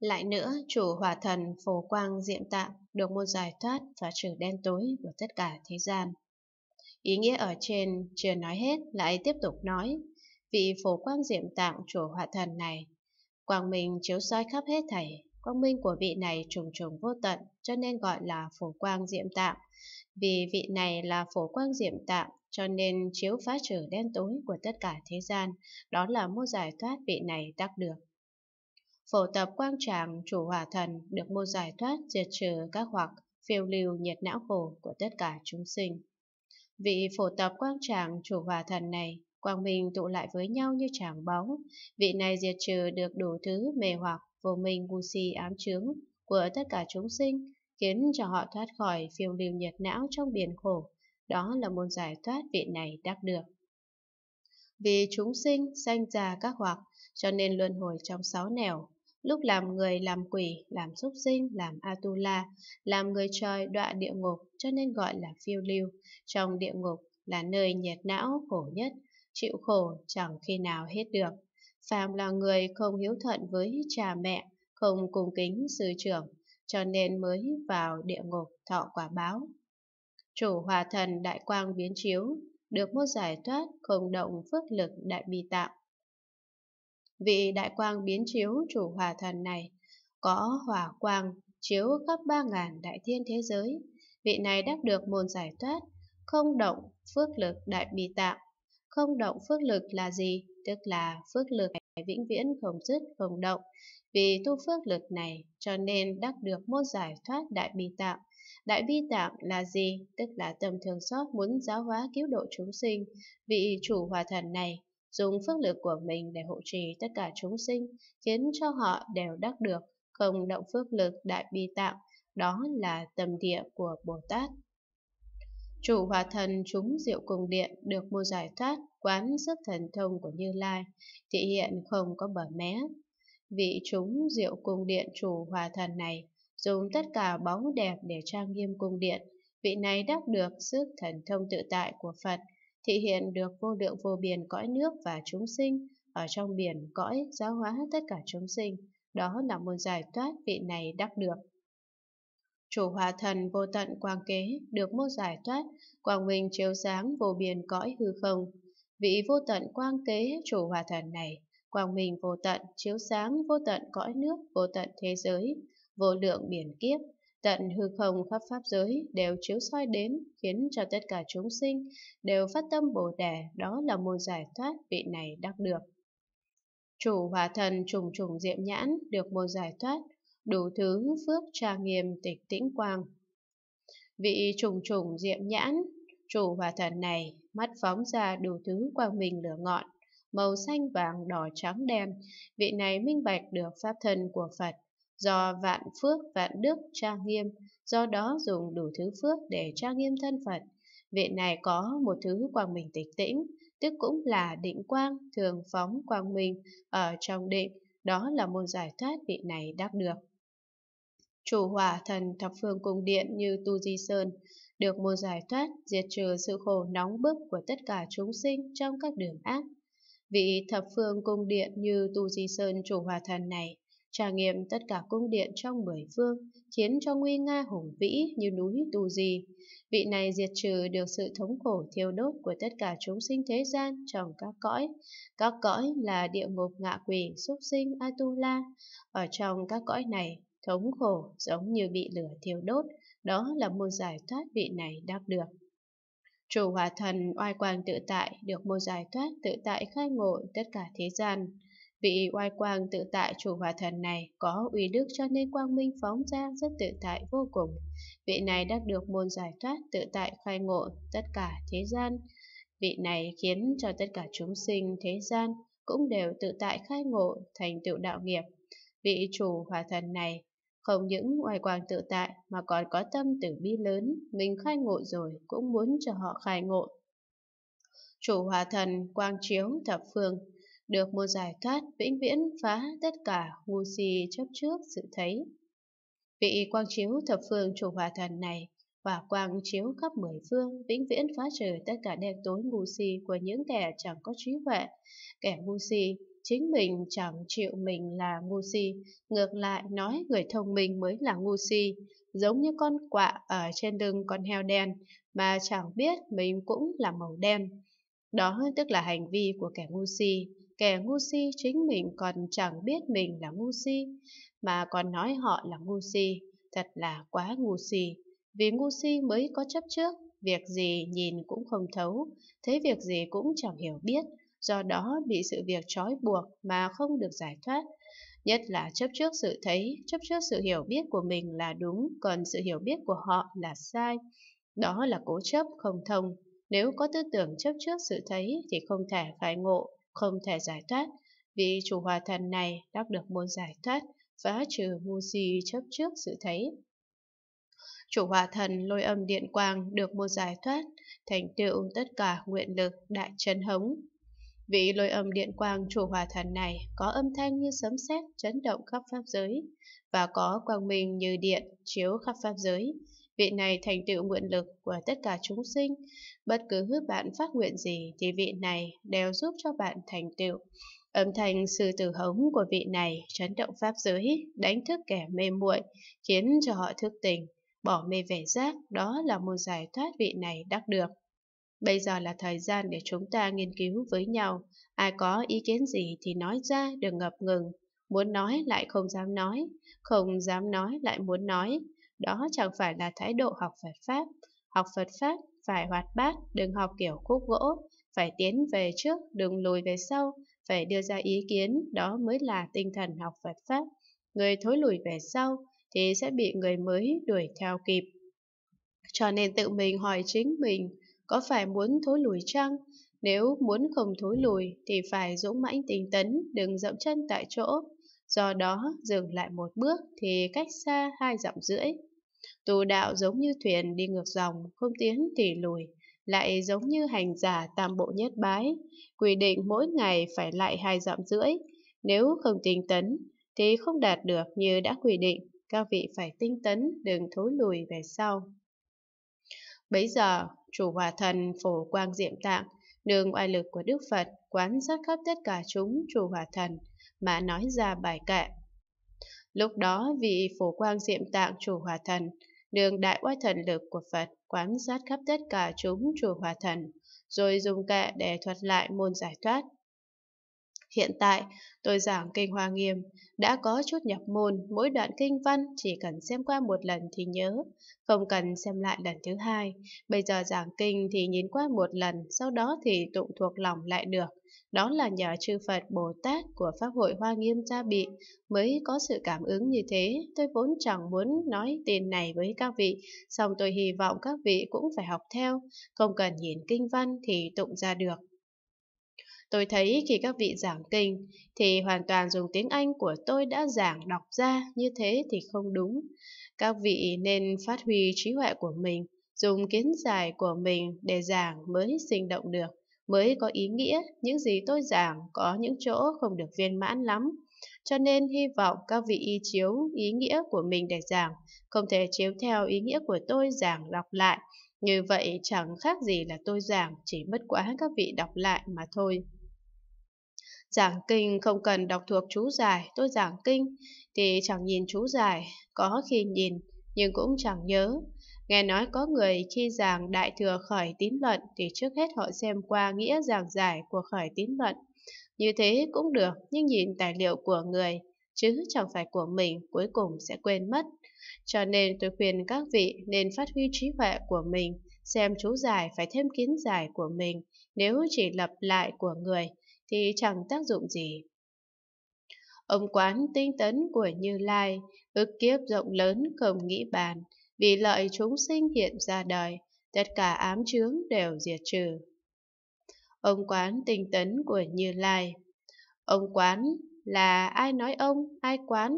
Lại nữa, chủ hòa thần phổ quang diệm tạng được môn giải thoát và trừ đen tối của tất cả thế gian. Ý nghĩa ở trên chưa nói hết lại tiếp tục nói, vị phổ quang diệm tạng chủ hòa thần này, quang minh chiếu soi khắp hết thảy, quang minh của vị này trùng trùng vô tận cho nên gọi là phổ quang diệm tạng, vì vị này là phổ quang diệm tạng cho nên chiếu phá trừ đen tối của tất cả thế gian, đó là môn giải thoát vị này đắc được phổ tập quang tràng chủ hòa thần được mô giải thoát diệt trừ các hoặc phiêu lưu nhiệt não khổ của tất cả chúng sinh. Vị phổ tập quang tràng chủ hòa thần này, quang minh tụ lại với nhau như tràng bóng, vị này diệt trừ được đủ thứ mê hoặc vô minh ngu si ám chướng của tất cả chúng sinh, khiến cho họ thoát khỏi phiêu lưu nhiệt não trong biển khổ. Đó là môn giải thoát vị này đắc được. Vì chúng sinh sanh ra các hoặc, cho nên luân hồi trong sáu nẻo lúc làm người làm quỷ, làm súc sinh, làm Atula, làm người trời đọa địa ngục cho nên gọi là phiêu lưu. Trong địa ngục là nơi nhiệt não khổ nhất, chịu khổ chẳng khi nào hết được. Phàm là người không hiếu thuận với cha mẹ, không cung kính sư trưởng, cho nên mới vào địa ngục thọ quả báo. Chủ hòa thần đại quang biến chiếu, được một giải thoát không động phước lực đại bi tạng Vị đại quang biến chiếu chủ hòa thần này có hỏa quang chiếu khắp ba ngàn đại thiên thế giới. Vị này đắc được môn giải thoát, không động phước lực đại bì tạng. Không động phước lực là gì? Tức là phước lực này vĩnh viễn không dứt không động. Vì tu phước lực này cho nên đắc được môn giải thoát đại bì tạng. Đại bi tạng là gì? Tức là tâm thường xót muốn giáo hóa cứu độ chúng sinh. Vị chủ hòa thần này dùng phước lực của mình để hộ trì tất cả chúng sinh, khiến cho họ đều đắc được, không động phước lực đại bi tạng, đó là tầm địa của Bồ Tát. Chủ hòa thần chúng diệu cùng điện được mô giải thoát quán sức thần thông của Như Lai, thị hiện không có bờ mé. Vị chúng diệu cung điện chủ hòa thần này dùng tất cả báu đẹp để trang nghiêm cung điện, vị này đắc được sức thần thông tự tại của Phật, thị hiện được vô lượng vô biên cõi nước và chúng sinh, ở trong biển cõi giáo hóa tất cả chúng sinh, đó là môn giải thoát vị này đắc được. Chủ hòa thần vô tận quang kế được môn giải thoát, quang minh chiếu sáng vô biên cõi hư không. Vị vô tận quang kế chủ hòa thần này, quang minh vô tận chiếu sáng vô tận cõi nước vô tận thế giới, vô lượng biển kiếp tận hư không khắp pháp giới đều chiếu soi đến, khiến cho tất cả chúng sinh đều phát tâm Bồ Đề, đó là môn giải thoát vị này đắc được. Chủ hòa thần trùng trùng diệm nhãn được môn giải thoát, đủ thứ phước tra nghiêm tịch tĩnh quang. Vị trùng trùng diệm nhãn, chủ hòa thần này, mắt phóng ra đủ thứ quang minh lửa ngọn, màu xanh vàng đỏ trắng đen, vị này minh bạch được pháp thân của Phật, do vạn phước vạn đức tra nghiêm, do đó dùng đủ thứ phước để tra nghiêm thân Phật. vị này có một thứ quang minh tịch tĩnh, tức cũng là định quang thường phóng quang minh ở trong định, đó là môn giải thoát vị này đắc được. Chủ hòa thần thập phương cung điện như Tu Di Sơn, được môn giải thoát diệt trừ sự khổ nóng bức của tất cả chúng sinh trong các đường ác. Vị thập phương cung điện như Tu Di Sơn chủ hòa thần này Trà nghiệm tất cả cung điện trong mười phương, khiến cho nguy nga hùng vĩ như núi tù gì. Vị này diệt trừ được sự thống khổ thiêu đốt của tất cả chúng sinh thế gian trong các cõi. Các cõi là địa ngục ngạ quỷ, súc sinh, atula. Ở trong các cõi này, thống khổ giống như bị lửa thiêu đốt, đó là một giải thoát vị này đạt được. Chủ hòa thần oai quang tự tại được một giải thoát tự tại khai ngộ tất cả thế gian. Vị oai quang tự tại chủ hòa thần này có uy đức cho nên quang minh phóng ra rất tự tại vô cùng. Vị này đã được môn giải thoát tự tại khai ngộ tất cả thế gian. Vị này khiến cho tất cả chúng sinh thế gian cũng đều tự tại khai ngộ thành tựu đạo nghiệp. Vị chủ hòa thần này không những oai quang tự tại mà còn có tâm tử bi lớn, mình khai ngộ rồi cũng muốn cho họ khai ngộ. Chủ hòa thần quang chiếu thập phương được một giải thoát vĩnh viễn phá tất cả ngu si chấp trước sự thấy. Vị quang chiếu thập phương chủ hòa thần này và quang chiếu khắp mười phương vĩnh viễn phá trừ tất cả đen tối ngu si của những kẻ chẳng có trí huệ, kẻ ngu si chính mình chẳng chịu mình là ngu si, ngược lại nói người thông minh mới là ngu si, giống như con quạ ở trên lưng con heo đen mà chẳng biết mình cũng là màu đen. Đó tức là hành vi của kẻ ngu si, kẻ ngu si chính mình còn chẳng biết mình là ngu si, mà còn nói họ là ngu si, thật là quá ngu si. Vì ngu si mới có chấp trước, việc gì nhìn cũng không thấu, thấy việc gì cũng chẳng hiểu biết, do đó bị sự việc trói buộc mà không được giải thoát. Nhất là chấp trước sự thấy, chấp trước sự hiểu biết của mình là đúng, còn sự hiểu biết của họ là sai. Đó là cố chấp không thông. Nếu có tư tưởng chấp trước sự thấy thì không thể phải ngộ không thể giải thoát, vì chủ hòa thần này đắc được môn giải thoát, phá trừ mu di chấp trước sự thấy. Chủ hòa thần lôi âm điện quang được môn giải thoát, thành tựu tất cả nguyện lực đại chân hống. Vị lôi âm điện quang chủ hòa thần này có âm thanh như sấm sét chấn động khắp pháp giới, và có quang minh như điện chiếu khắp pháp giới. Vị này thành tựu nguyện lực của tất cả chúng sinh, Bất cứ bạn phát nguyện gì thì vị này đều giúp cho bạn thành tựu. Âm thanh sư tử hống của vị này chấn động pháp giới, đánh thức kẻ mê muội, khiến cho họ thức tỉnh, bỏ mê về giác, đó là một giải thoát vị này đắc được. Bây giờ là thời gian để chúng ta nghiên cứu với nhau, ai có ý kiến gì thì nói ra đừng ngập ngừng, muốn nói lại không dám nói, không dám nói lại muốn nói, đó chẳng phải là thái độ học Phật Pháp, Học Phật pháp, phải hoạt bát, đừng học kiểu khúc gỗ, phải tiến về trước, đừng lùi về sau, phải đưa ra ý kiến, đó mới là tinh thần học Phật Pháp. Người thối lùi về sau thì sẽ bị người mới đuổi theo kịp. Cho nên tự mình hỏi chính mình, có phải muốn thối lùi chăng? Nếu muốn không thối lùi thì phải dũng mãnh tinh tấn, đừng dậm chân tại chỗ. Do đó, dừng lại một bước thì cách xa hai dặm rưỡi. Tù đạo giống như thuyền đi ngược dòng, không tiến thì lùi, lại giống như hành giả tam bộ nhất bái, quy định mỗi ngày phải lại hai dặm rưỡi. Nếu không tinh tấn, thì không đạt được như đã quy định, các vị phải tinh tấn, đừng thối lùi về sau. Bấy giờ, chủ hòa thần phổ quang diệm tạng, nương oai lực của Đức Phật quán sát khắp tất cả chúng chủ hòa thần, mà nói ra bài kệ Lúc đó vị phổ quang diệm tạng chủ hòa thần, đường đại oai thần lực của Phật quán sát khắp tất cả chúng chủ hòa thần, rồi dùng kệ để thuật lại môn giải thoát. Hiện tại, tôi giảng kinh Hoa Nghiêm, đã có chút nhập môn, mỗi đoạn kinh văn chỉ cần xem qua một lần thì nhớ, không cần xem lại lần thứ hai. Bây giờ giảng kinh thì nhìn qua một lần, sau đó thì tụng thuộc lòng lại được. Đó là nhờ chư Phật Bồ Tát của Pháp hội Hoa Nghiêm Gia Bị mới có sự cảm ứng như thế. Tôi vốn chẳng muốn nói tên này với các vị, song tôi hy vọng các vị cũng phải học theo, không cần nhìn kinh văn thì tụng ra được. Tôi thấy khi các vị giảng kinh thì hoàn toàn dùng tiếng Anh của tôi đã giảng đọc ra, như thế thì không đúng. Các vị nên phát huy trí huệ của mình, dùng kiến giải của mình để giảng mới sinh động được mới có ý nghĩa, những gì tôi giảng có những chỗ không được viên mãn lắm. Cho nên hy vọng các vị y chiếu ý nghĩa của mình để giảng, không thể chiếu theo ý nghĩa của tôi giảng đọc lại. Như vậy chẳng khác gì là tôi giảng, chỉ mất quá các vị đọc lại mà thôi. Giảng kinh không cần đọc thuộc chú giải, tôi giảng kinh thì chẳng nhìn chú giải, có khi nhìn nhưng cũng chẳng nhớ, Nghe nói có người khi giảng đại thừa khởi tín luận thì trước hết họ xem qua nghĩa giảng giải của khởi tín luận. Như thế cũng được, nhưng nhìn tài liệu của người, chứ chẳng phải của mình, cuối cùng sẽ quên mất. Cho nên tôi khuyên các vị nên phát huy trí huệ của mình, xem chú giải phải thêm kiến giải của mình, nếu chỉ lập lại của người thì chẳng tác dụng gì. Ông quán tinh tấn của Như Lai, ức kiếp rộng lớn không nghĩ bàn, vì lợi chúng sinh hiện ra đời, tất cả ám chướng đều diệt trừ. Ông quán tinh tấn của Như Lai Ông quán là ai nói ông, ai quán?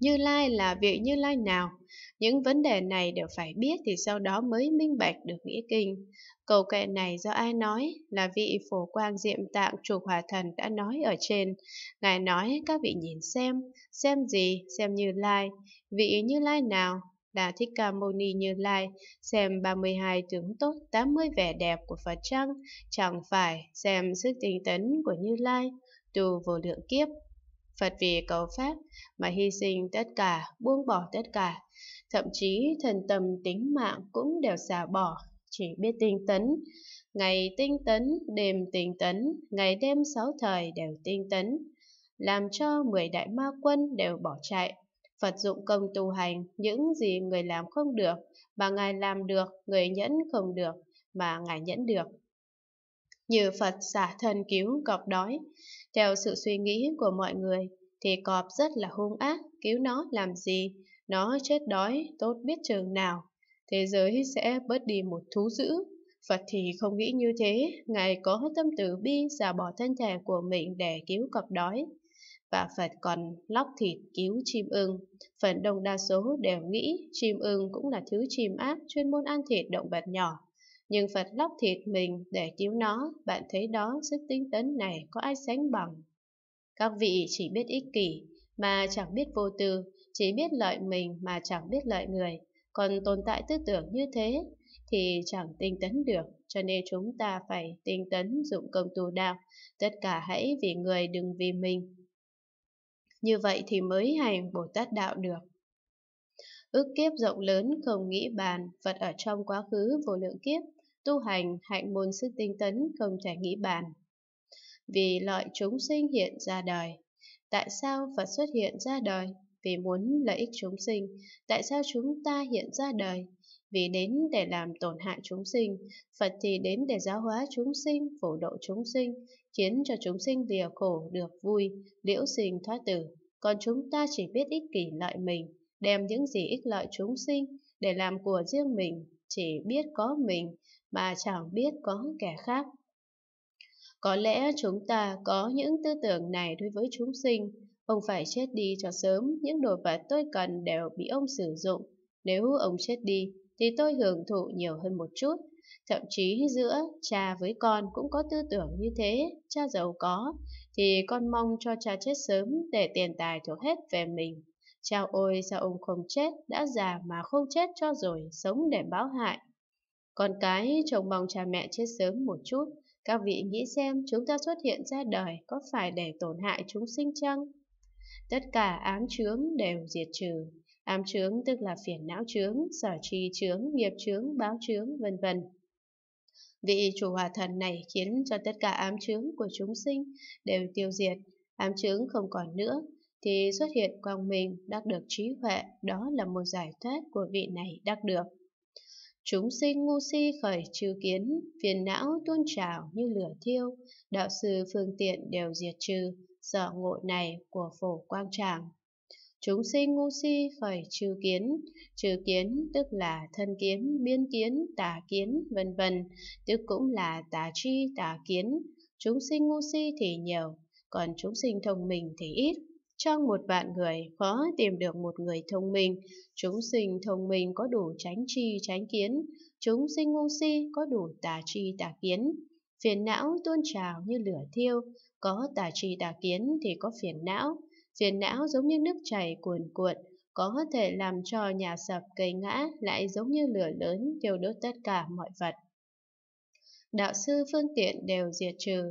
Như Lai là vị Như Lai nào? Những vấn đề này đều phải biết thì sau đó mới minh bạch được nghĩa kinh. Cầu kệ này do ai nói? Là vị phổ quang diệm tạng chủ hòa thần đã nói ở trên. Ngài nói các vị nhìn xem, xem gì, xem Như Lai. Vị Như Lai nào? Đà Thích Ca Mâu Ni Như Lai xem 32 tướng tốt, 80 vẻ đẹp của Phật Trăng, chẳng phải xem sức tinh tấn của Như Lai, tu vô lượng kiếp. Phật vì cầu Pháp mà hy sinh tất cả, buông bỏ tất cả, thậm chí thần tâm tính mạng cũng đều xả bỏ, chỉ biết tinh tấn. Ngày tinh tấn, đêm tinh tấn, ngày đêm sáu thời đều tinh tấn, làm cho mười đại ma quân đều bỏ chạy, Phật dụng công tu hành, những gì người làm không được, mà Ngài làm được, người nhẫn không được, mà Ngài nhẫn được. Như Phật xả thân cứu cọp đói, theo sự suy nghĩ của mọi người, thì cọp rất là hung ác, cứu nó làm gì, nó chết đói, tốt biết chừng nào. Thế giới sẽ bớt đi một thú dữ. Phật thì không nghĩ như thế, Ngài có tâm từ bi giả bỏ thân thể của mình để cứu cọp đói và Phật còn lóc thịt cứu chim ưng. Phần đông đa số đều nghĩ chim ưng cũng là thứ chim ác chuyên môn ăn thịt động vật nhỏ. Nhưng Phật lóc thịt mình để cứu nó, bạn thấy đó sức tinh tấn này có ai sánh bằng. Các vị chỉ biết ích kỷ, mà chẳng biết vô tư, chỉ biết lợi mình mà chẳng biết lợi người. Còn tồn tại tư tưởng như thế thì chẳng tinh tấn được, cho nên chúng ta phải tinh tấn dụng công tu đạo. Tất cả hãy vì người đừng vì mình, như vậy thì mới hành Bồ Tát Đạo được. Ước kiếp rộng lớn không nghĩ bàn, Phật ở trong quá khứ vô lượng kiếp, tu hành hạnh môn sức tinh tấn không thể nghĩ bàn. Vì loại chúng sinh hiện ra đời. Tại sao Phật xuất hiện ra đời? Vì muốn lợi ích chúng sinh. Tại sao chúng ta hiện ra đời? vì đến để làm tổn hại chúng sinh, Phật thì đến để giáo hóa chúng sinh, phổ độ chúng sinh, khiến cho chúng sinh lìa khổ được vui, liễu sinh thoát tử. Còn chúng ta chỉ biết ích kỷ lợi mình, đem những gì ích lợi chúng sinh để làm của riêng mình, chỉ biết có mình mà chẳng biết có kẻ khác. Có lẽ chúng ta có những tư tưởng này đối với chúng sinh, ông phải chết đi cho sớm, những đồ vật tôi cần đều bị ông sử dụng. Nếu ông chết đi, thì tôi hưởng thụ nhiều hơn một chút. Thậm chí giữa cha với con cũng có tư tưởng như thế, cha giàu có, thì con mong cho cha chết sớm để tiền tài thuộc hết về mình. Chào ôi sao ông không chết, đã già mà không chết cho rồi, sống để báo hại. Con cái chồng mong cha mẹ chết sớm một chút, các vị nghĩ xem chúng ta xuất hiện ra đời có phải để tổn hại chúng sinh chăng? Tất cả ám chướng đều diệt trừ, Ám chướng tức là phiền não chướng, sở trì chướng, nghiệp chướng, báo chướng, vân vân. Vị chủ hòa thần này khiến cho tất cả ám chướng của chúng sinh đều tiêu diệt, ám chướng không còn nữa, thì xuất hiện quang minh đắc được trí huệ, đó là một giải thoát của vị này đắc được. Chúng sinh ngu si khởi trừ kiến, phiền não tuôn trào như lửa thiêu, đạo sư phương tiện đều diệt trừ, sở ngộ này của phổ quang tràng. Chúng sinh ngu si khởi trừ kiến, trừ kiến tức là thân kiến, biên kiến, tà kiến, vân vân, tức cũng là tà tri, tà kiến. Chúng sinh ngu si thì nhiều, còn chúng sinh thông minh thì ít. Trong một vạn người khó tìm được một người thông minh, chúng sinh thông minh có đủ tránh tri tránh kiến, chúng sinh ngu si có đủ tà tri tà kiến. Phiền não tuôn trào như lửa thiêu, có tà tri tà kiến thì có phiền não, Phiền não giống như nước chảy cuồn cuộn, có thể làm cho nhà sập cây ngã lại giống như lửa lớn thiêu đốt tất cả mọi vật. Đạo sư phương tiện đều diệt trừ,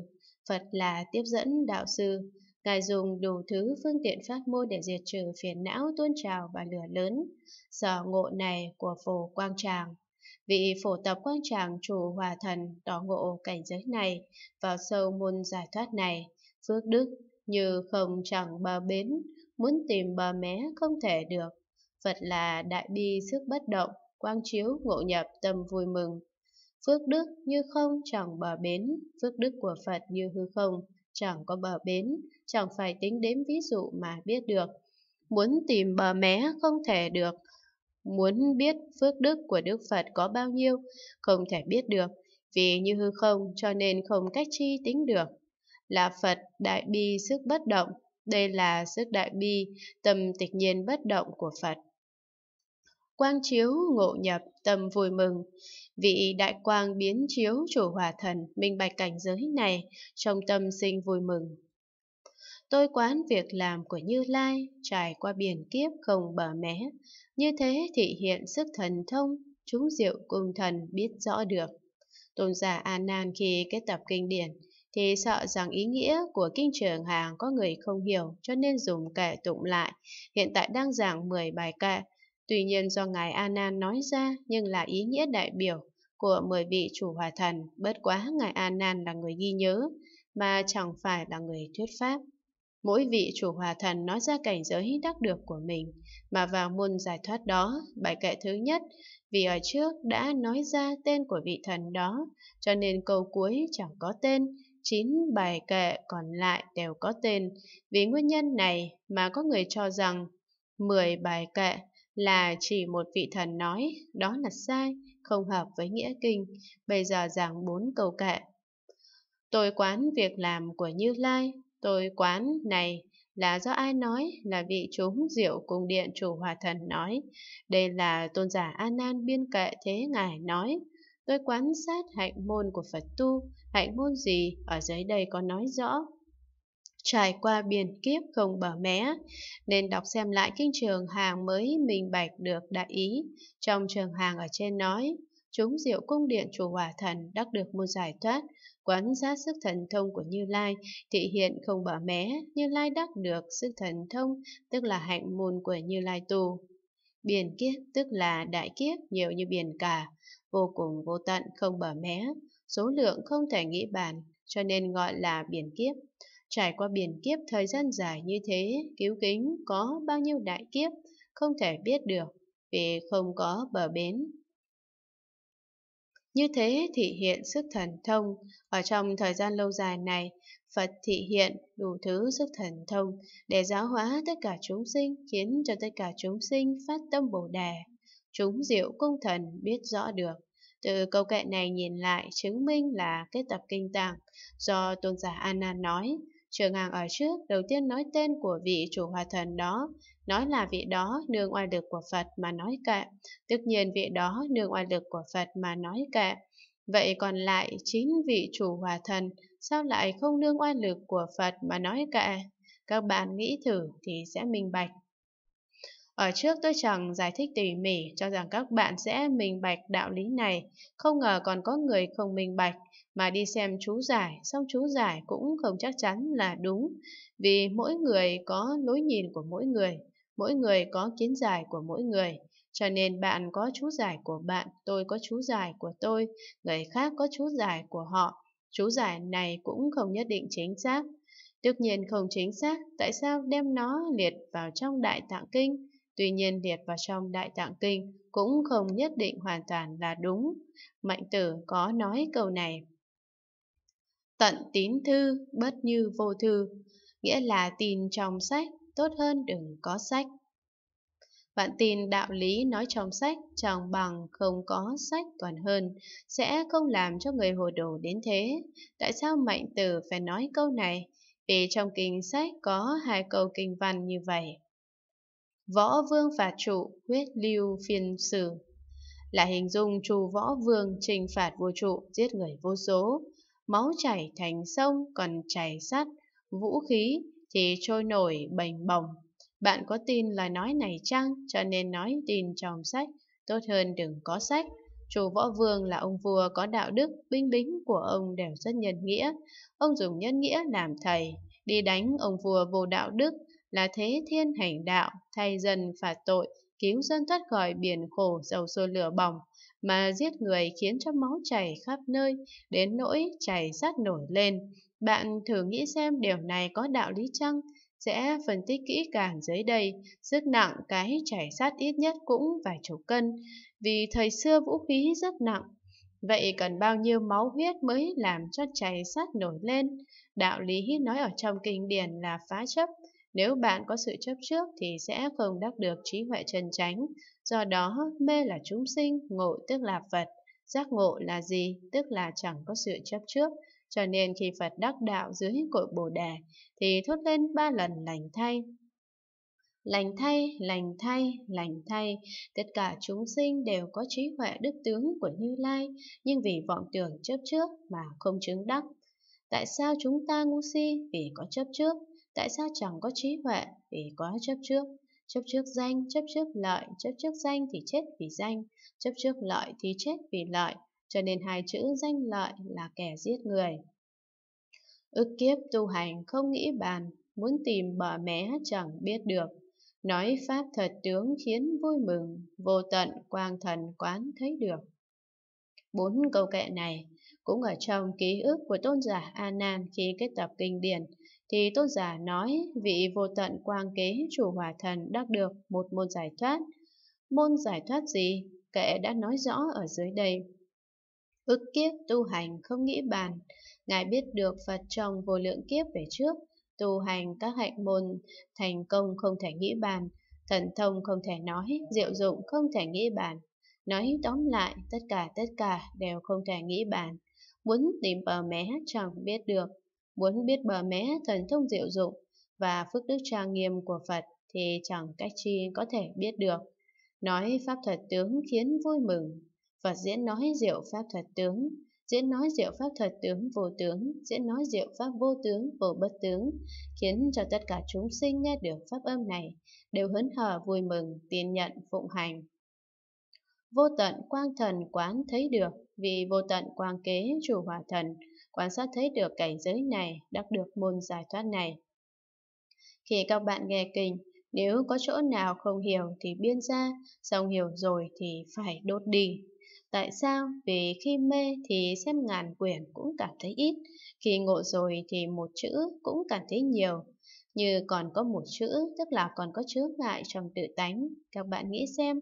Phật là tiếp dẫn đạo sư, Ngài dùng đủ thứ phương tiện phát môn để diệt trừ phiền não tuôn trào và lửa lớn, sở ngộ này của phổ quang tràng. Vị phổ tập quang tràng chủ hòa thần tỏ ngộ cảnh giới này, vào sâu môn giải thoát này, phước đức như không chẳng bờ bến, muốn tìm bờ mé không thể được. Phật là đại bi sức bất động, quang chiếu ngộ nhập tâm vui mừng. Phước đức như không chẳng bờ bến, phước đức của Phật như hư không, chẳng có bờ bến, chẳng phải tính đến ví dụ mà biết được. Muốn tìm bờ mé không thể được, muốn biết phước đức của Đức Phật có bao nhiêu, không thể biết được, vì như hư không cho nên không cách chi tính được là Phật đại bi sức bất động, đây là sức đại bi, tâm tịch nhiên bất động của Phật. Quang chiếu ngộ nhập tâm vui mừng, vị đại quang biến chiếu chủ hòa thần minh bạch cảnh giới này, trong tâm sinh vui mừng. Tôi quán việc làm của Như Lai trải qua biển kiếp không bờ mé, như thế thị hiện sức thần thông, chúng diệu cung thần biết rõ được. Tôn giả A Nan khi kết tập kinh điển, thì sợ rằng ý nghĩa của kinh trường hàng có người không hiểu cho nên dùng kệ tụng lại. Hiện tại đang giảng 10 bài kệ, tuy nhiên do Ngài Anan nói ra nhưng là ý nghĩa đại biểu của 10 vị chủ hòa thần, bất quá Ngài Anan là người ghi nhớ mà chẳng phải là người thuyết pháp. Mỗi vị chủ hòa thần nói ra cảnh giới đắc được của mình, mà vào môn giải thoát đó, bài kệ thứ nhất, vì ở trước đã nói ra tên của vị thần đó, cho nên câu cuối chẳng có tên, 9 bài kệ còn lại đều có tên. Vì nguyên nhân này mà có người cho rằng 10 bài kệ là chỉ một vị thần nói, đó là sai, không hợp với nghĩa kinh. Bây giờ giảng bốn câu kệ. Tôi quán việc làm của Như Lai, tôi quán này là do ai nói là vị chúng diệu cùng điện chủ hòa thần nói đây là tôn giả anan biên kệ thế ngài nói Tôi quan sát hạnh môn của Phật tu, hạnh môn gì ở dưới đây có nói rõ. Trải qua biển kiếp không bờ mé, nên đọc xem lại kinh trường hàng mới minh bạch được đại ý. Trong trường hàng ở trên nói, chúng diệu cung điện chủ hòa thần đắc được một giải thoát, quán sát sức thần thông của Như Lai, thị hiện không bờ mé, Như Lai đắc được sức thần thông, tức là hạnh môn của Như Lai tu. Biển kiếp tức là đại kiếp nhiều như biển cả, vô cùng vô tận không bờ mé, số lượng không thể nghĩ bàn, cho nên gọi là biển kiếp. Trải qua biển kiếp thời gian dài như thế, cứu kính có bao nhiêu đại kiếp, không thể biết được, vì không có bờ bến. Như thế thị hiện sức thần thông, ở trong thời gian lâu dài này, Phật thị hiện đủ thứ sức thần thông để giáo hóa tất cả chúng sinh, khiến cho tất cả chúng sinh phát tâm Bồ Đề. Chúng diệu cung thần biết rõ được. Từ câu kệ này nhìn lại chứng minh là kết tập kinh tạng do tôn giả Anna nói. Trường hàng ở trước đầu tiên nói tên của vị chủ hòa thần đó, nói là vị đó nương oai lực của Phật mà nói kệ, tất nhiên vị đó nương oai lực của Phật mà nói kệ. Vậy còn lại chính vị chủ hòa thần sao lại không nương oai lực của Phật mà nói kệ? Các bạn nghĩ thử thì sẽ minh bạch. Ở trước tôi chẳng giải thích tỉ mỉ cho rằng các bạn sẽ minh bạch đạo lý này, không ngờ còn có người không minh bạch mà đi xem chú giải, xong chú giải cũng không chắc chắn là đúng, vì mỗi người có lối nhìn của mỗi người, mỗi người có kiến giải của mỗi người. Cho nên bạn có chú giải của bạn, tôi có chú giải của tôi, người khác có chú giải của họ. Chú giải này cũng không nhất định chính xác. Tất nhiên không chính xác, tại sao đem nó liệt vào trong đại tạng kinh? Tuy nhiên liệt vào trong Đại Tạng Kinh cũng không nhất định hoàn toàn là đúng. Mạnh tử có nói câu này. Tận tín thư, bất như vô thư, nghĩa là tin trong sách, tốt hơn đừng có sách. Bạn tin đạo lý nói trong sách chẳng bằng không có sách còn hơn, sẽ không làm cho người hồ đồ đến thế. Tại sao Mạnh Tử phải nói câu này? Vì trong kinh sách có hai câu kinh văn như vậy võ vương phạt trụ, huyết lưu phiên sử Là hình dung trù võ vương trừng phạt vô trụ, giết người vô số, máu chảy thành sông còn chảy sắt, vũ khí thì trôi nổi bềnh bồng. Bạn có tin lời nói này chăng? Cho nên nói tin trong sách, tốt hơn đừng có sách. Chủ võ vương là ông vua có đạo đức, binh lính của ông đều rất nhân nghĩa. Ông dùng nhân nghĩa làm thầy, đi đánh ông vua vô đạo đức, là thế thiên hành đạo, thay dân phạt tội, cứu dân thoát khỏi biển khổ dầu sôi lửa bỏng, mà giết người khiến cho máu chảy khắp nơi, đến nỗi chảy rát nổi lên. Bạn thử nghĩ xem điều này có đạo lý chăng? Sẽ phân tích kỹ càng dưới đây, sức nặng cái chảy sát ít nhất cũng vài chục cân, vì thời xưa vũ khí rất nặng. Vậy cần bao nhiêu máu huyết mới làm cho chảy sát nổi lên? Đạo lý nói ở trong kinh điển là phá chấp, nếu bạn có sự chấp trước thì sẽ không đắc được trí huệ chân chánh. Do đó, mê là chúng sinh, ngộ tức là Phật. Giác ngộ là gì? Tức là chẳng có sự chấp trước. Cho nên khi Phật đắc đạo dưới cội Bồ Đề thì thốt lên ba lần lành thay. Lành thay, lành thay, lành thay, tất cả chúng sinh đều có trí huệ đức tướng của Như Lai, nhưng vì vọng tưởng chấp trước mà không chứng đắc. Tại sao chúng ta ngu si vì có chấp trước? Tại sao chẳng có trí huệ vì quá chấp trước? Chấp trước danh, chấp trước lợi, chấp trước danh thì chết vì danh, chấp trước lợi thì chết vì lợi, cho nên hai chữ danh lợi là kẻ giết người. Ước kiếp tu hành không nghĩ bàn, muốn tìm bờ mé chẳng biết được. Nói Pháp thật tướng khiến vui mừng, vô tận quang thần quán thấy được. Bốn câu kệ này cũng ở trong ký ức của tôn giả a nan khi kết tập kinh điển thì tôn giả nói vị vô tận quang kế chủ hòa thần đắc được một môn giải thoát. Môn giải thoát gì, kệ đã nói rõ ở dưới đây. ức kiếp tu hành không nghĩ bàn, Ngài biết được Phật trong vô lượng kiếp về trước, tu hành các hạnh môn, thành công không thể nghĩ bàn, thần thông không thể nói, diệu dụng không thể nghĩ bàn. Nói tóm lại, tất cả tất cả đều không thể nghĩ bàn. Muốn tìm bờ mé chẳng biết được, Muốn biết bờ mé thần thông diệu dụng và phước đức trang nghiêm của Phật thì chẳng cách chi có thể biết được. Nói pháp thuật tướng khiến vui mừng. Phật diễn nói diệu pháp thuật tướng, diễn nói diệu pháp thuật tướng vô tướng, diễn nói diệu pháp vô tướng vô bất tướng, khiến cho tất cả chúng sinh nghe được pháp âm này đều hớn hở vui mừng, tin nhận, phụng hành. Vô tận quang thần quán thấy được, vì vô tận quang kế chủ hòa thần, quan sát thấy được cảnh giới này, đắc được môn giải thoát này. Khi các bạn nghe kinh, nếu có chỗ nào không hiểu thì biên ra, xong hiểu rồi thì phải đốt đi. Tại sao? Vì khi mê thì xem ngàn quyển cũng cảm thấy ít, khi ngộ rồi thì một chữ cũng cảm thấy nhiều. Như còn có một chữ, tức là còn có chữ ngại trong tự tánh. Các bạn nghĩ xem,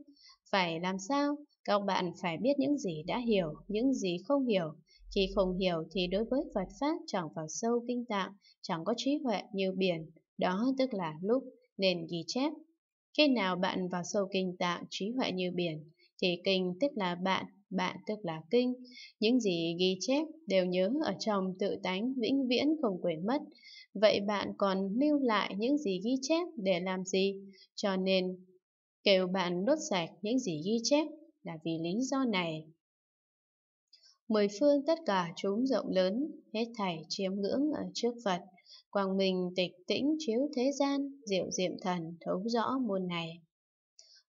phải làm sao? Các bạn phải biết những gì đã hiểu, những gì không hiểu, khi không hiểu thì đối với Phật Pháp chẳng vào sâu kinh tạng, chẳng có trí huệ như biển, đó tức là lúc nên ghi chép. Khi nào bạn vào sâu kinh tạng trí huệ như biển, thì kinh tức là bạn, bạn tức là kinh. Những gì ghi chép đều nhớ ở trong tự tánh vĩnh viễn không quên mất. Vậy bạn còn lưu lại những gì ghi chép để làm gì? Cho nên, kêu bạn đốt sạch những gì ghi chép là vì lý do này mười phương tất cả chúng rộng lớn, hết thảy chiếm ngưỡng ở trước Phật. Quang minh tịch tĩnh chiếu thế gian, diệu diệm thần thấu rõ muôn này.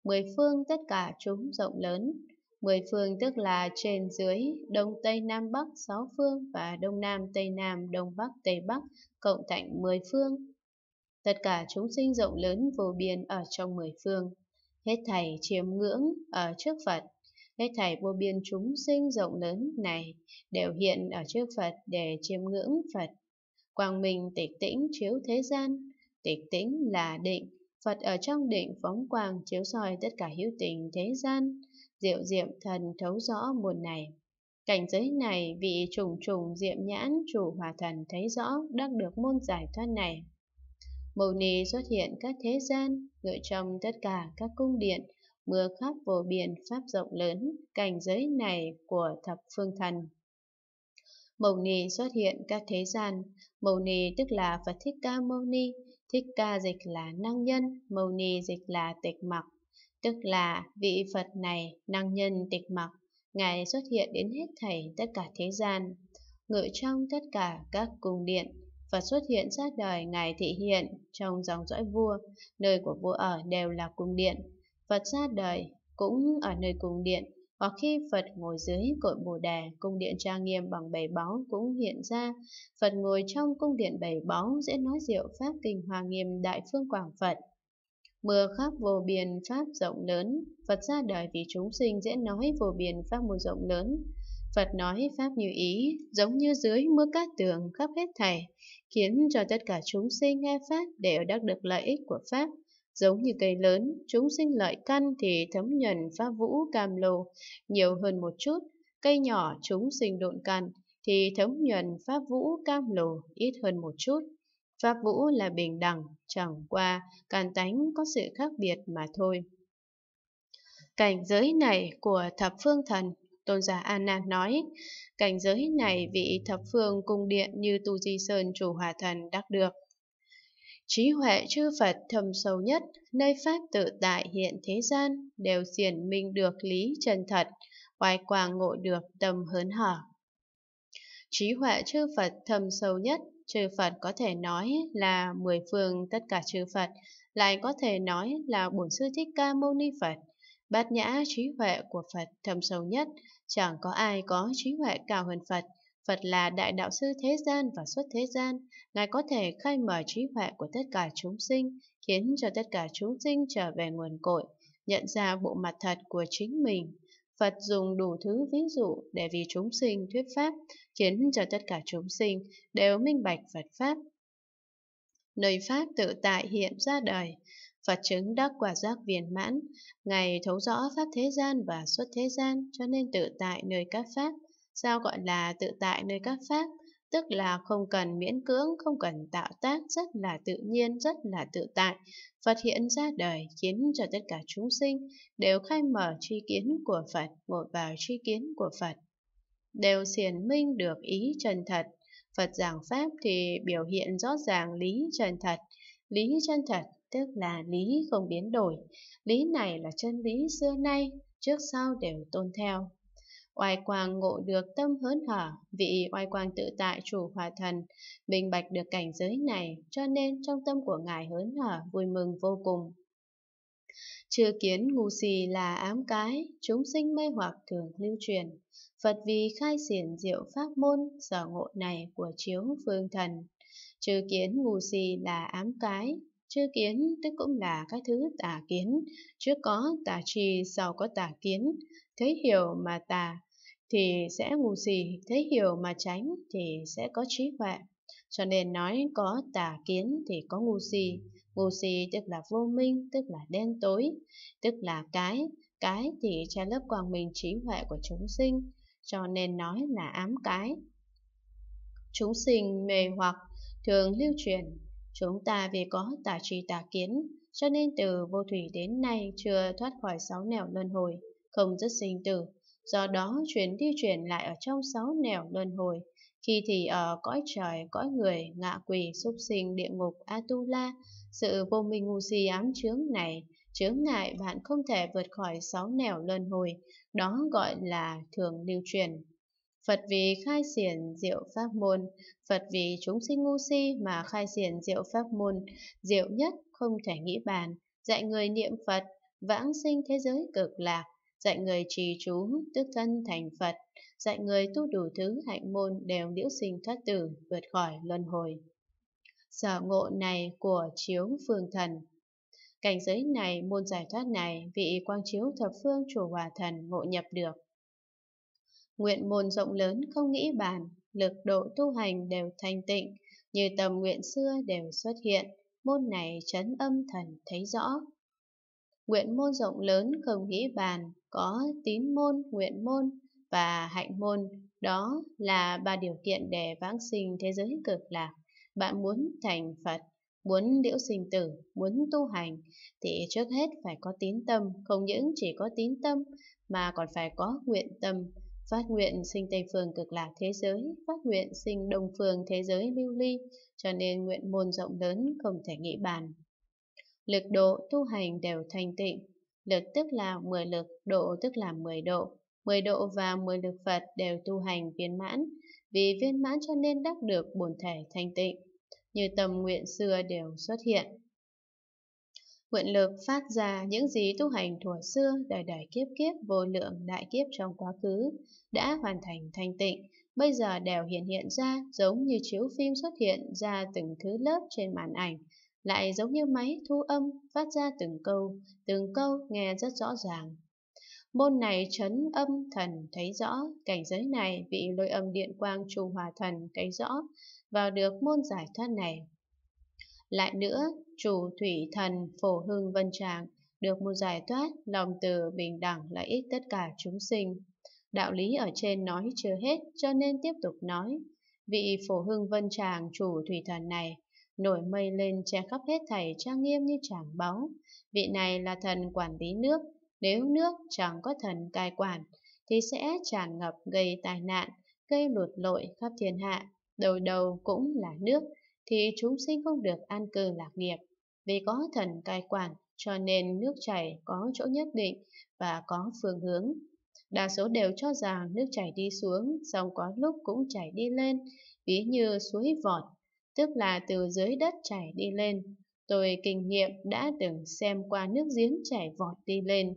Mười phương tất cả chúng rộng lớn, mười phương tức là trên dưới, đông tây nam bắc sáu phương và đông nam tây nam đông bắc tây bắc, cộng thành mười phương. Tất cả chúng sinh rộng lớn vô biên ở trong mười phương, hết thảy chiếm ngưỡng ở trước Phật hết thảy vô biên chúng sinh rộng lớn này đều hiện ở trước Phật để chiêm ngưỡng Phật. Quang minh tịch tĩnh chiếu thế gian, tịch tĩnh là định, Phật ở trong định phóng quang chiếu soi tất cả hữu tình thế gian, diệu diệm thần thấu rõ muôn này. Cảnh giới này vị trùng trùng diệm nhãn chủ hòa thần thấy rõ đắc được môn giải thoát này. Mâu Ni xuất hiện các thế gian, ngự trong tất cả các cung điện, mưa khắp vô biên pháp rộng lớn, cảnh giới này của thập phương thần. Mầu Ni xuất hiện các thế gian, Mầu Ni tức là Phật Thích Ca Mâu Ni, Thích Ca dịch là năng nhân, Mâu Ni dịch là tịch mặc, tức là vị Phật này năng nhân tịch mặc, Ngài xuất hiện đến hết thảy tất cả thế gian, ngự trong tất cả các cung điện, Phật xuất hiện ra đời Ngài thị hiện trong dòng dõi vua, nơi của vua ở đều là cung điện, Phật ra đời cũng ở nơi cung điện, hoặc khi Phật ngồi dưới cội Bồ đề, cung điện trang nghiêm bằng bảy báu cũng hiện ra. Phật ngồi trong cung điện bảy báu dễ nói diệu pháp kinh hòa nghiêm đại phương quảng Phật. Mưa khắp vô biên pháp rộng lớn, Phật ra đời vì chúng sinh dễ nói vô biên pháp môn rộng lớn. Phật nói pháp như ý, giống như dưới mưa cát tường khắp hết thảy, khiến cho tất cả chúng sinh nghe pháp đều đắc được lợi ích của pháp. Giống như cây lớn, chúng sinh lợi căn thì thấm nhuần pháp vũ cam lồ nhiều hơn một chút, cây nhỏ chúng sinh độn căn thì thấm nhuần pháp vũ cam lồ ít hơn một chút. Pháp vũ là bình đẳng, chẳng qua càn tánh có sự khác biệt mà thôi. Cảnh giới này của thập phương thần, tôn giả An Nan nói, cảnh giới này vị thập phương cung điện như Tu Di Sơn chủ hòa thần đắc được. Trí huệ chư Phật thâm sâu nhất, nơi Pháp tự tại hiện thế gian, đều diển minh được lý chân thật, hoài quang ngộ được tâm hớn hở. Trí huệ chư Phật thâm sâu nhất, chư Phật có thể nói là mười phương tất cả chư Phật, lại có thể nói là bổn sư Thích Ca Mâu Ni Phật. Bát nhã trí huệ của Phật thâm sâu nhất, chẳng có ai có trí huệ cao hơn Phật, Phật là đại đạo sư thế gian và xuất thế gian, Ngài có thể khai mở trí huệ của tất cả chúng sinh, khiến cho tất cả chúng sinh trở về nguồn cội, nhận ra bộ mặt thật của chính mình. Phật dùng đủ thứ ví dụ để vì chúng sinh thuyết pháp, khiến cho tất cả chúng sinh đều minh bạch Phật Pháp. Nơi Pháp tự tại hiện ra đời, Phật chứng đắc quả giác viên mãn, Ngài thấu rõ Pháp thế gian và xuất thế gian cho nên tự tại nơi các Pháp, sao gọi là tự tại nơi các pháp, tức là không cần miễn cưỡng, không cần tạo tác, rất là tự nhiên, rất là tự tại. Phật hiện ra đời khiến cho tất cả chúng sinh đều khai mở tri kiến của Phật, ngồi vào tri kiến của Phật. Đều xiển minh được ý chân thật. Phật giảng Pháp thì biểu hiện rõ ràng lý chân thật. Lý chân thật tức là lý không biến đổi. Lý này là chân lý xưa nay, trước sau đều tôn theo oai quang ngộ được tâm hớn hở, vị oai quang tự tại chủ hòa thần, minh bạch được cảnh giới này, cho nên trong tâm của ngài hớn hở, vui mừng vô cùng. Chưa kiến ngu si là ám cái, chúng sinh mê hoặc thường lưu truyền. Phật vì khai xiển diệu pháp môn, sở ngộ này của chiếu phương thần. Chưa kiến ngu si là ám cái, chư kiến tức cũng là các thứ tà kiến, trước có tà trì sau có tà kiến, thấy hiểu mà tà, thì sẽ ngu gì, thấy hiểu mà tránh thì sẽ có trí huệ. Cho nên nói có tà kiến thì có ngu si, ngu si tức là vô minh, tức là đen tối, tức là cái, cái thì che lớp quang minh trí huệ của chúng sinh, cho nên nói là ám cái. Chúng sinh mê hoặc thường lưu truyền, chúng ta vì có tà trì tà kiến, cho nên từ vô thủy đến nay chưa thoát khỏi sáu nẻo luân hồi, không dứt sinh tử, Do đó chuyển đi chuyển lại ở trong sáu nẻo luân hồi, khi thì ở cõi trời, cõi người, ngạ quỷ, súc sinh, địa ngục, Atula, sự vô minh ngu si ám chướng này, chướng ngại bạn không thể vượt khỏi sáu nẻo luân hồi, đó gọi là thường lưu truyền. Phật vì khai triển diệu pháp môn, Phật vì chúng sinh ngu si mà khai triển diệu pháp môn, diệu nhất không thể nghĩ bàn, dạy người niệm Phật, vãng sinh thế giới cực lạc, dạy người trì chú, tức thân thành Phật, dạy người tu đủ thứ hạnh môn đều liễu sinh thoát tử, vượt khỏi luân hồi. Sở ngộ này của chiếu phương thần Cảnh giới này, môn giải thoát này, vị quang chiếu thập phương chủ hòa thần ngộ nhập được. Nguyện môn rộng lớn không nghĩ bàn, lực độ tu hành đều thanh tịnh, như tầm nguyện xưa đều xuất hiện, môn này chấn âm thần thấy rõ. Nguyện môn rộng lớn không nghĩ bàn, có tín môn, nguyện môn và hạnh môn. Đó là ba điều kiện để vãng sinh thế giới cực lạc. Bạn muốn thành Phật, muốn liễu sinh tử, muốn tu hành, thì trước hết phải có tín tâm. Không những chỉ có tín tâm, mà còn phải có nguyện tâm. Phát nguyện sinh Tây Phương cực lạc thế giới, phát nguyện sinh Đông Phương thế giới lưu ly, cho nên nguyện môn rộng lớn không thể nghĩ bàn lực độ tu hành đều thanh tịnh, lực tức là 10 lực, độ tức là 10 độ, 10 độ và 10 lực Phật đều tu hành viên mãn, vì viên mãn cho nên đắc được bổn thể thanh tịnh, như tầm nguyện xưa đều xuất hiện. Nguyện lực phát ra những gì tu hành thuở xưa đời đời kiếp kiếp vô lượng đại kiếp trong quá khứ đã hoàn thành thanh tịnh, bây giờ đều hiện hiện ra giống như chiếu phim xuất hiện ra từng thứ lớp trên màn ảnh, lại giống như máy thu âm phát ra từng câu, từng câu nghe rất rõ ràng. Môn này chấn âm thần thấy rõ, cảnh giới này vị lôi âm điện quang trù hòa thần thấy rõ, vào được môn giải thoát này. Lại nữa, chủ thủy thần phổ hưng vân tràng, được một giải thoát, lòng từ bình đẳng lợi ích tất cả chúng sinh. Đạo lý ở trên nói chưa hết cho nên tiếp tục nói. Vị phổ hưng vân tràng chủ thủy thần này nổi mây lên che khắp hết thảy trang nghiêm như tràng báu. Vị này là thần quản lý nước, nếu nước chẳng có thần cai quản, thì sẽ tràn ngập gây tai nạn, gây lụt lội khắp thiên hạ, đầu đầu cũng là nước, thì chúng sinh không được an cư lạc nghiệp. Vì có thần cai quản, cho nên nước chảy có chỗ nhất định và có phương hướng. Đa số đều cho rằng nước chảy đi xuống, song có lúc cũng chảy đi lên, ví như suối vọt tức là từ dưới đất chảy đi lên. Tôi kinh nghiệm đã từng xem qua nước giếng chảy vọt đi lên.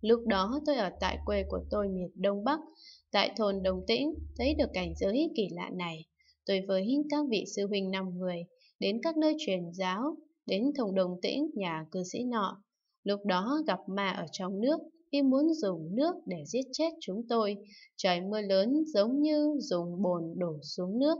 Lúc đó tôi ở tại quê của tôi miền Đông Bắc, tại thôn Đồng Tĩnh, thấy được cảnh giới kỳ lạ này. Tôi với các vị sư huynh năm người, đến các nơi truyền giáo, đến thùng Đồng Tĩnh nhà cư sĩ nọ. Lúc đó gặp ma ở trong nước, y muốn dùng nước để giết chết chúng tôi. Trời mưa lớn giống như dùng bồn đổ xuống nước,